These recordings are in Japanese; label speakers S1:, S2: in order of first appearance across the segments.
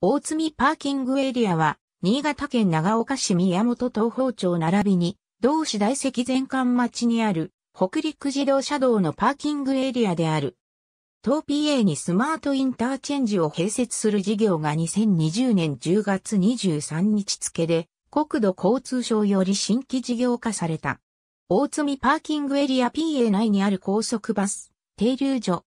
S1: 大積パーキングエリアは、新潟県長岡市宮本東方町並びに、同市大石全館町にある、北陸自動車道のパーキングエリアである。東 PA にスマートインターチェンジを併設する事業が2020年10月23日付で、国土交通省より新規事業化された。大積パーキングエリア PA 内にある高速バス、停留所。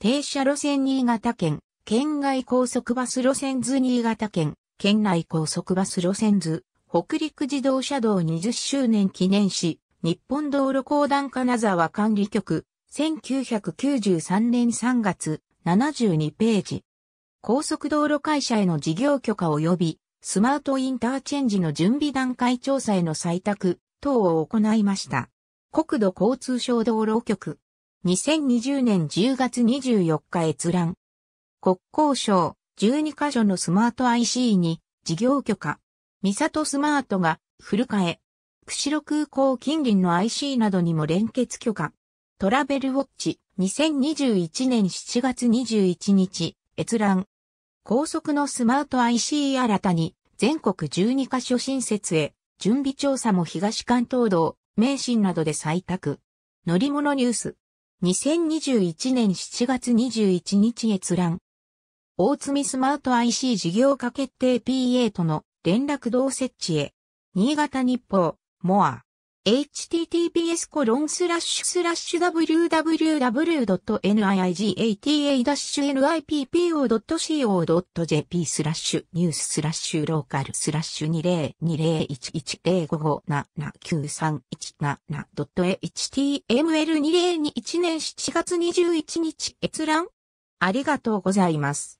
S1: 停車路線新潟県、県外高速バス路線図新潟県、県内高速バス路線図、北陸自動車道20周年記念し、日本道路公団金沢管理局、1993年3月、72ページ。高速道路会社への事業許可及び、スマートインターチェンジの準備段階調査への採択等を行いました。国土交通省道路局。2020年10月24日閲覧。国交省12カ所のスマート IC に事業許可。ミサトスマートが古川へ。釧路空港近隣の IC などにも連結許可。トラベルウォッチ2021年7月21日閲覧。高速のスマート IC 新たに全国12カ所新設へ準備調査も東関東道、名神などで採択。乗り物ニュース。2021年7月21日閲覧。大積スマート IC 事業化決定 PA との連絡道設置へ。新潟日報、モア。https コロンスラッシュスラッシュ www.niigata-nippo.co.jp スラッシュニューススラッシュローカルスラッシュ 20201105579317.html2021 年7月21日閲覧ありがとうございます。